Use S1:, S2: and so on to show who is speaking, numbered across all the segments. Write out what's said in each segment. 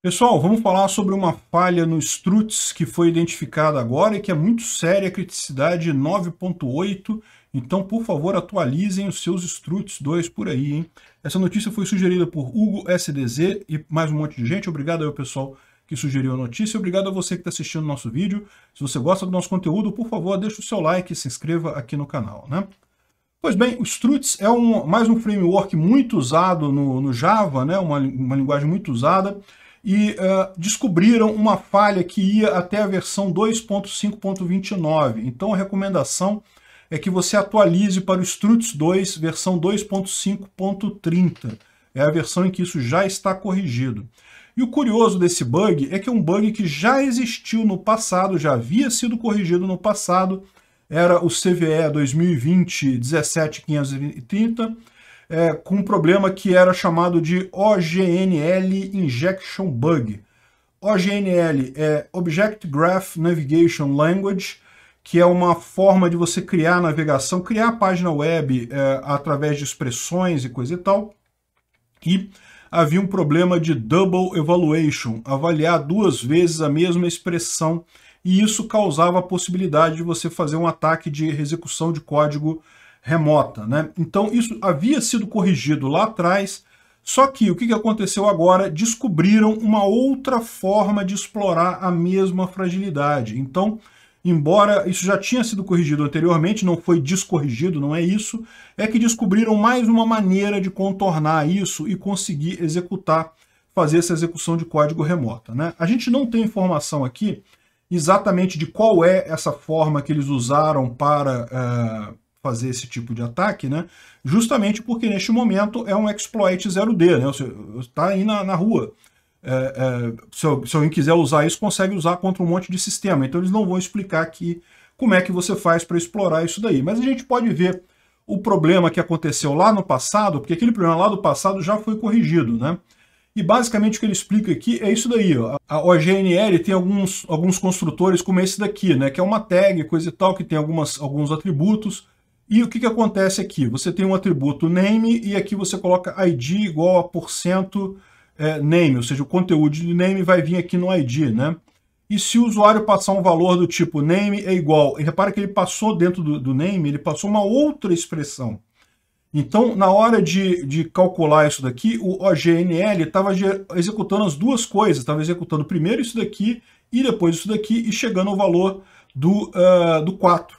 S1: Pessoal, vamos falar sobre uma falha no struts que foi identificada agora e que é muito séria, criticidade 9.8. Então, por favor, atualizem os seus struts 2 por aí, hein? Essa notícia foi sugerida por Hugo SDZ e mais um monte de gente. Obrigado ao pessoal que sugeriu a notícia. Obrigado a você que está assistindo o nosso vídeo. Se você gosta do nosso conteúdo, por favor, deixe o seu like e se inscreva aqui no canal, né? Pois bem, o Struts é um, mais um framework muito usado no, no Java, né? uma, uma linguagem muito usada e uh, descobriram uma falha que ia até a versão 2.5.29. Então a recomendação é que você atualize para o Struts 2 versão 2.5.30. É a versão em que isso já está corrigido. E o curioso desse bug é que é um bug que já existiu no passado, já havia sido corrigido no passado, era o CVE 2020 17530 é, com um problema que era chamado de OGNL Injection Bug. OGNL é Object Graph Navigation Language, que é uma forma de você criar navegação, criar a página web é, através de expressões e coisa e tal. E havia um problema de double evaluation, avaliar duas vezes a mesma expressão, e isso causava a possibilidade de você fazer um ataque de execução de código remota. Né? Então, isso havia sido corrigido lá atrás, só que o que aconteceu agora? Descobriram uma outra forma de explorar a mesma fragilidade. Então, embora isso já tinha sido corrigido anteriormente, não foi descorrigido, não é isso, é que descobriram mais uma maneira de contornar isso e conseguir executar, fazer essa execução de código remota. Né? A gente não tem informação aqui exatamente de qual é essa forma que eles usaram para... Uh, fazer esse tipo de ataque, né? justamente porque neste momento é um exploit 0D, né? está aí na, na rua. É, é, se, se, alguém quiser usar isso, consegue usar contra um monte de sistema. Então eles não vão explicar aqui como é que você faz para explorar isso daí. Mas a gente pode ver o problema que aconteceu lá no passado, porque aquele problema lá do passado já foi corrigido, né? E basicamente o que ele explica aqui é isso daí. Ó. A OGNL tem alguns, alguns construtores como esse daqui, né? Que é uma tag, coisa e tal, que tem algumas, alguns atributos e o que, que acontece aqui? Você tem um atributo name e aqui você coloca id igual a porcento é, name, ou seja, o conteúdo de name vai vir aqui no id, né? E se o usuário passar um valor do tipo name é igual, e repara que ele passou dentro do, do name, ele passou uma outra expressão. Então, na hora de, de calcular isso daqui, o OGNL estava executando as duas coisas, estava executando primeiro isso daqui e depois isso daqui e chegando ao valor do, uh, do 4.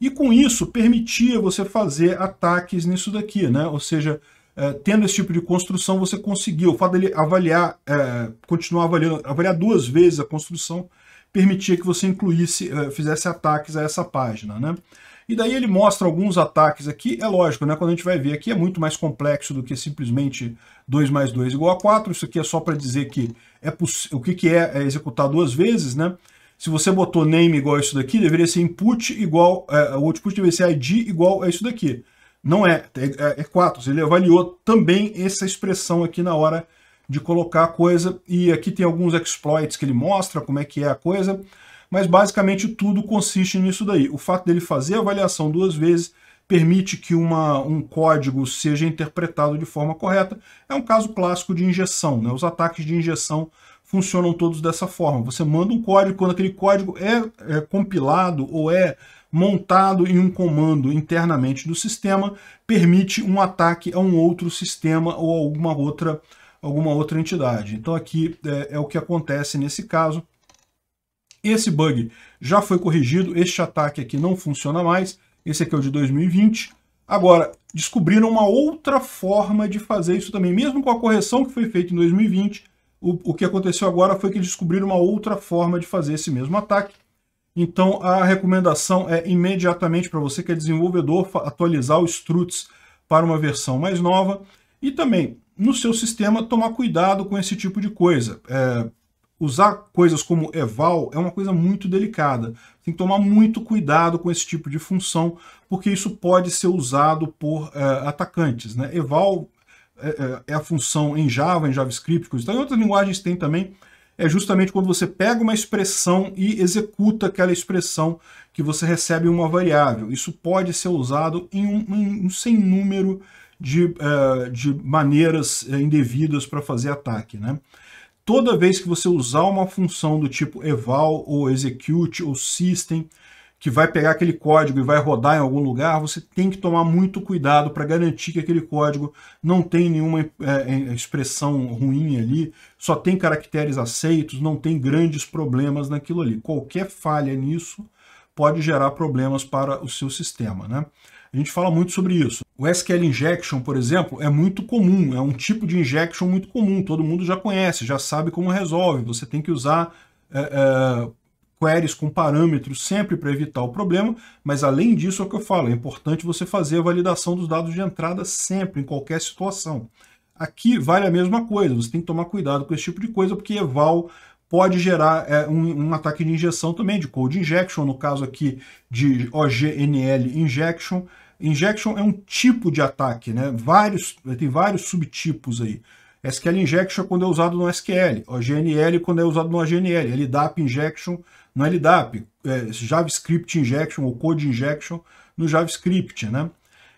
S1: E com isso permitia você fazer ataques nisso daqui, né? Ou seja, é, tendo esse tipo de construção, você conseguiu. O fato dele avaliar, é, continuar avaliando, avaliar duas vezes a construção, permitia que você incluísse, é, fizesse ataques a essa página, né? E daí ele mostra alguns ataques aqui, é lógico, né? Quando a gente vai ver aqui é muito mais complexo do que simplesmente 2 mais 2 igual a 4, isso aqui é só para dizer que é o que, que é, é executar duas vezes, né? se você botou name igual a isso daqui, deveria ser input igual, é, o output deveria ser id igual a isso daqui. Não é, é, é 4. É ele avaliou também essa expressão aqui na hora de colocar a coisa. E aqui tem alguns exploits que ele mostra, como é que é a coisa. Mas basicamente tudo consiste nisso daí. O fato dele fazer a avaliação duas vezes permite que uma, um código seja interpretado de forma correta. É um caso clássico de injeção. Né? Os ataques de injeção funcionam todos dessa forma. Você manda um código, quando aquele código é, é, compilado ou é montado em um comando internamente do sistema, permite um ataque a um outro sistema ou alguma outra, alguma outra entidade. Então aqui é, é o que acontece nesse caso. Esse bug já foi corrigido, este ataque aqui não funciona mais, esse aqui é o de 2020. Agora, descobriram uma outra forma de fazer isso também, mesmo com a correção que foi feita em 2020, o, o que aconteceu agora foi que descobriram uma outra forma de fazer esse mesmo ataque. Então a recomendação é imediatamente para você que é desenvolvedor atualizar o struts para uma versão mais nova e também no seu sistema tomar cuidado com esse tipo de coisa. É, usar coisas como eval é uma coisa muito delicada. Tem que tomar muito cuidado com esse tipo de função, porque isso pode ser usado por é, atacantes. Né? Eval é, é, é, a função em Java, em JavaScript, então em outras linguagens tem também, é justamente quando você pega uma expressão e executa aquela expressão que você recebe uma variável. Isso pode ser usado em um, em um sem número de, uh, de maneiras indevidas para fazer ataque. Né? Toda vez que você usar uma função do tipo eval ou execute ou system, que vai pegar aquele código e vai rodar em algum lugar, você tem que tomar muito cuidado para garantir que aquele código não tem nenhuma é, é, expressão ruim ali, só tem caracteres aceitos, não tem grandes problemas naquilo ali. Qualquer falha nisso pode gerar problemas para o seu sistema. Né? A gente fala muito sobre isso. O SQL injection, por exemplo, é muito comum, é um tipo de injection muito comum, todo mundo já conhece, já sabe como resolve. Você tem que usar é, é, queries com parâmetros sempre para evitar o problema, mas além disso é o que eu falo, é importante você fazer a validação dos dados de entrada sempre, em qualquer situação. Aqui vale a mesma coisa, você tem que tomar cuidado com esse tipo de coisa, porque eval pode gerar é, um, um, ataque de injeção também, de code injection, no caso aqui de OGNL injection. Injection é um tipo de ataque, né? Vários, tem vários subtipos aí. SQL injection é quando é usado no SQL, OGNL quando é usado no OGNL, LDAP injection no LDAP, é, JavaScript Injection ou Code Injection no JavaScript, né?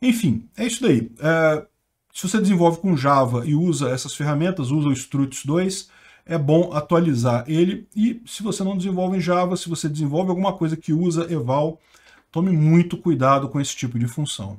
S1: Enfim, é isso daí. É, se você desenvolve com Java e usa essas ferramentas, usa o Struts 2, é bom atualizar ele. E se você não desenvolve em Java, se você desenvolve alguma coisa que usa eval, tome muito cuidado com esse tipo de função.